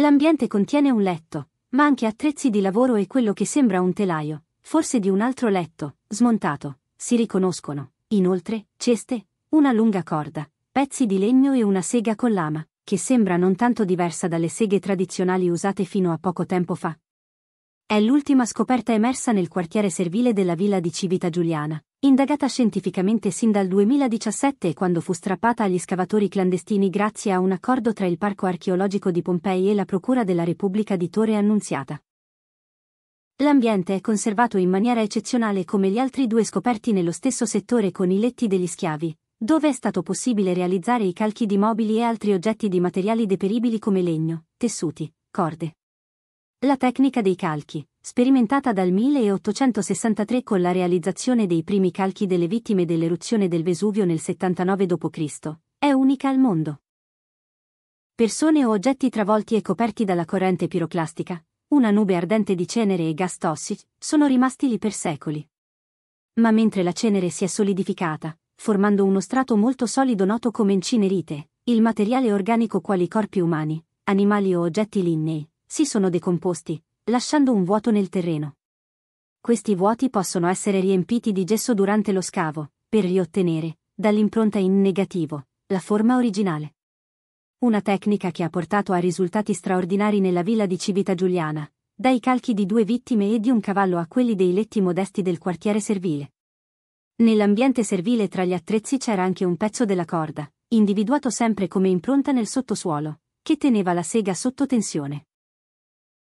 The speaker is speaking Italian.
L'ambiente contiene un letto, ma anche attrezzi di lavoro e quello che sembra un telaio, forse di un altro letto, smontato, si riconoscono. Inoltre, ceste, una lunga corda, pezzi di legno e una sega con lama, che sembra non tanto diversa dalle seghe tradizionali usate fino a poco tempo fa. È l'ultima scoperta emersa nel quartiere servile della villa di Civita Giuliana, indagata scientificamente sin dal 2017 quando fu strappata agli scavatori clandestini grazie a un accordo tra il Parco archeologico di Pompei e la Procura della Repubblica di Torre Annunziata. L'ambiente è conservato in maniera eccezionale come gli altri due scoperti nello stesso settore con i letti degli schiavi, dove è stato possibile realizzare i calchi di mobili e altri oggetti di materiali deperibili come legno, tessuti, corde, la tecnica dei calchi, sperimentata dal 1863 con la realizzazione dei primi calchi delle vittime dell'eruzione del Vesuvio nel 79 d.C., è unica al mondo. Persone o oggetti travolti e coperti dalla corrente piroclastica, una nube ardente di cenere e gas tossici, sono rimasti lì per secoli. Ma mentre la cenere si è solidificata, formando uno strato molto solido noto come incinerite, il materiale organico quali corpi umani, animali o oggetti lignei, si sono decomposti, lasciando un vuoto nel terreno. Questi vuoti possono essere riempiti di gesso durante lo scavo, per riottenere, dall'impronta in negativo, la forma originale. Una tecnica che ha portato a risultati straordinari nella villa di Civita Giuliana, dai calchi di due vittime e di un cavallo a quelli dei letti modesti del quartiere servile. Nell'ambiente servile tra gli attrezzi c'era anche un pezzo della corda, individuato sempre come impronta nel sottosuolo, che teneva la sega sotto tensione.